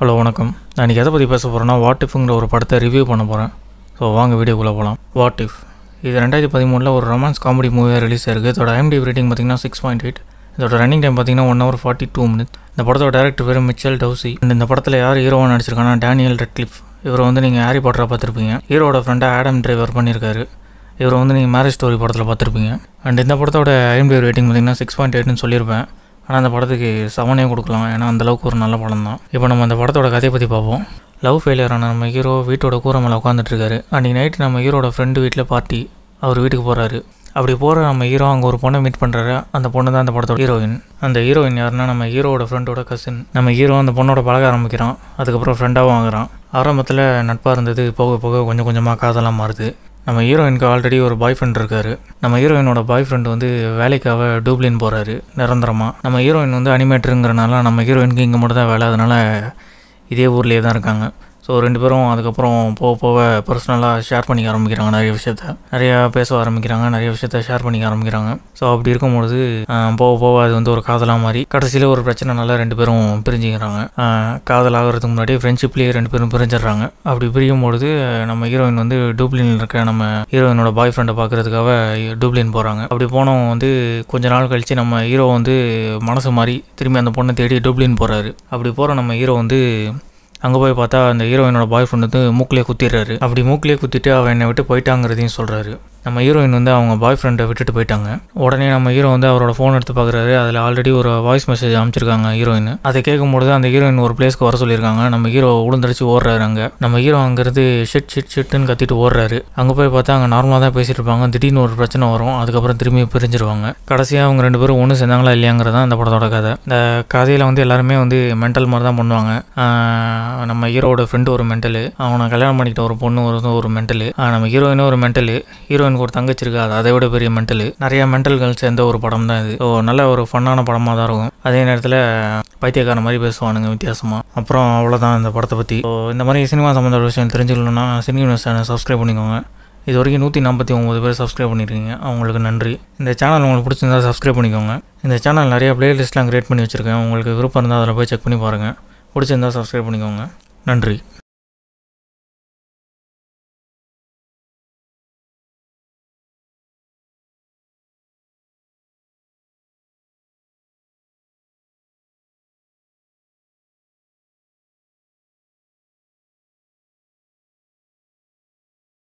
hello வணக்கம் நான் இன்றைக்கி எதை பற்றி பேச போகிறேன்னா வாட் இஃப்ங்கிற ஒரு படத்தை ரிவ்யூ பண்ண போகிறேன் ஸோ வாங்க வீடியோக்குள்ளே போகலாம் வாட் இஃப் இது ரெண்டாயிரத்தி பதிமூணில் ஒரு ரொமான்ஸ் காமெடி மூவியாக ரிலீஸ் ஆயிருக்கு இதோட ஐஎம்டி ரேட்டிங் பார்த்திங்கன்னா சிக்ஸ் பாயிண்ட் எயிட் இதோட ரன்னிங் டைம் பார்த்திங்கன்னா one hour forty two minutes இந்த படத்தோட டேரக்டர் பேர் மிச்சல் டவுசி அண்ட் இந்த படத்தில் யார் ஹீரோவாக நடிச்சிருக்காங்கன்னா டேனியல் ரெட்லிப் இவரை வந்து நீங்கள் ஹாரி பாட்டராக பார்த்துருப்பீங்க ஹீரோட ஃப்ரெண்டாக ஆடம் டிரைவர் பண்ணியிருக்காரு இவரை வந்து நீங்கள் மேரேஜ் ஸ்டோரி படத்தில் பார்த்துருப்பீங்க அண்ட் இந்த படத்தோட ஐஎம்டி ரேட்டிங் பார்த்திங்கன்னா சிக்ஸ் பாயிண்ட் எயிட்னு சொல்லியிருப்பேன் ஆனால் அந்த படத்துக்கு செவனே கொடுக்கலாம் ஏன்னா அந்தளவுக்கு ஒரு நல்ல படம் தான் இப்போ நம்ம அந்த படத்தோட கதையை பற்றி பார்ப்போம் லவ் ஃபெயிலியரான நம்ம ஹீரோ வீட்டோட கூரை மேலே உட்காந்துட்ருக்காரு அன்றைக்கி நைட்டு நம்ம ஹீரோட ஃப்ரெண்டு வீட்டில் பார்ட்டி அவர் வீட்டுக்கு போகிறாரு அப்படி போகிற நம்ம ஹீரோ அங்கே ஒரு பொண்ணை மீட் பண்ணுறாரு அந்த பொண்ணு தான் அந்த படத்தோட ஹீரோயின் அந்த ஹீரோயின் யாருன்னா நம்ம ஹீரோவோட ஃப்ரெண்டோட கசின் நம்ம ஹீரோ அந்த பொண்ணோட பழக ஆரம்பிக்கிறான் அதுக்கப்புறம் ஃப்ரெண்டாகவும் ஆகுறான் ஆரம்பத்தில் நட்பாக இருந்தது போக போக கொஞ்சம் கொஞ்சமாக காதலாம் மாறுது நம்ம ஹீரோயினுக்கு ஆல்ரெடி ஒரு பாய் ஃப்ரெண்ட் இருக்காரு நம்ம ஹீரோயினோட பாய் ஃப்ரெண்ட் வந்து வேலைக்காக டூப்ளின் போகிறாரு நிரந்தரமாக நம்ம ஹீரோயின் வந்து அனிமேட்டருங்கிறனால நம்ம ஹீரோயினுக்கு இங்கே மட்டும் தான் வேலை அதனால இதே ஊர்லேயே தான் இருக்காங்க ஸோ ரெண்டு பேரும் அதுக்கப்புறம் போக போக பர்சனலாக ஷேர் பண்ணிக்க ஆரம்பிக்கிறாங்க நிறைய விஷயத்த நிறையா பேச ஆரம்பிக்கிறாங்க நிறைய விஷயத்த ஷேர் பண்ணிக்க ஆரம்பிக்கிறாங்க ஸோ அப்படி இருக்கும்பொழுது போக போக அது வந்து ஒரு காதலாக மாறி கடைசியில் ஒரு பிரச்சனைனால ரெண்டு பேரும் பிரிஞ்சுக்கிறாங்க காதல் ஆகிறதுக்கு முன்னாடி ஃப்ரெண்ட்ஷிப்லேயே ரெண்டு பேரும் பிரிஞ்சிடுறாங்க அப்படி பிரியும் பொழுது நம்ம ஹீரோயின் வந்து டூப்ளினில் இருக்க நம்ம ஹீரோயினோட பாய் ஃப்ரெண்டை பார்க்குறதுக்காக டூப்ளின் போகிறாங்க அப்படி போனவங்க வந்து கொஞ்ச நாள் கழித்து நம்ம ஹீரோ வந்து மனசு மாறி திரும்பி அந்த பொண்ணை தேடி டூப்ளின் போகிறாரு அப்படி போகிற நம்ம ஹீரோ வந்து அங்கே போய் பார்த்தா அந்த ஹீரோயினோட பாய் ஃப்ரெண்டு வந்து மூக்கிலே குத்திடுறாரு அப்படி மூக்கிலே குத்திட்டு அவன் என்னை விட்டு போயிட்டாங்கிறதையும் சொல்கிறாரு நம்ம ஹீரோயின் வந்து அவங்க பாய் ஃப்ரெண்டை விட்டுட்டு போயிட்டாங்க உடனே நம்ம ஹீரோ வந்து அவரோட ஃபோன் எடுத்து பார்க்குறாரு அதில் ஆல்ரெடி ஒரு வாய்ஸ் மெசேஜ் அனுப்பிச்சிருக்காங்க ஹீரோயின் அதை கேட்கும்போது அந்த ஹீரோயின் ஒரு பிளேஸ்க்கு வர சொல்லியிருக்காங்க நம்ம ஹீரோ உளுந்தடிச்சு ஓடுறாரு அங்கே நம்ம ஹீரோ அங்கேருந்து ஷிட் ஷிட் ஷிட்னு கத்திட்டு ஓடுறாரு அங்கே போய் பார்த்தா அங்கே நார்மலாக தான் பேசிட்டு இருப்பாங்க திடீர்னு ஒரு பிரச்சனை வரும் அதுக்கப்புறம் திரும்பி பிரிஞ்சிருவாங்க கடைசியாக அவங்க ரெண்டு பேரும் ஒன்று செஞ்சாங்களா இல்லையாங்கிறது தான் அந்த படத்தோட கதை இந்த கதையில் வந்து எல்லாருமே வந்து மென்டல் மாதிரி தான் பண்ணுவாங்க நம்ம ஹீரோட ஃப்ரெண்டு ஒரு மென்டலு அவனை கல்யாணம் பண்ணிக்கிட்ட ஒரு பொண்ணு ஒரு ஒரு மென்டலு நம்ம ஹீரோயினும் ஒரு மென்டலு ஹீரோயின் எனக்கு ஒரு தங்கச்சி இருக்கு அது அதை விட பெரிய மென்டல் நிறைய மென்டல்கள் சேர்ந்த ஒரு படம் தான் இது ஸோ நல்ல ஒரு ஃபன்னான படமாக தான் இருக்கும் அதே நேரத்தில் பைத்தியக்கார மாதிரி பேசுவானுங்க வித்தியாசமாக அப்புறம் அவ்வளோதான் இந்த படத்தை பற்றி ஸோ இந்த மாதிரி சினிமா சம்மந்த விஷயம் தெரிஞ்சுக்கணுன்னா சினிமா சேனல் சப்ஸ்கிரைப் பண்ணிக்கோங்க இது வரைக்கும் நூற்றி நாற்பத்தி ஒம்பது பேர் சப்ஸ்கிரைப் பண்ணியிருக்கீங்க அவங்களுக்கு நன்றி இந்த சேனல் உங்களுக்கு பிடிச்சிருந்தா சப்ஸ்கிரைப் பண்ணிக்கோங்க இந்த சேனல் நிறைய பிளேலிஸ்ட்லாம் க்ரியேட் பண்ணி வச்சுருக்கேன் உங்களுக்கு விருப்பம் இருந்தால் அதில் போய் செக் பண்ணி பாருங்கள் பிடிச்சிருந்தா சப்ஸ்கிரைப் பண்ணிக்கோங்க நன்றி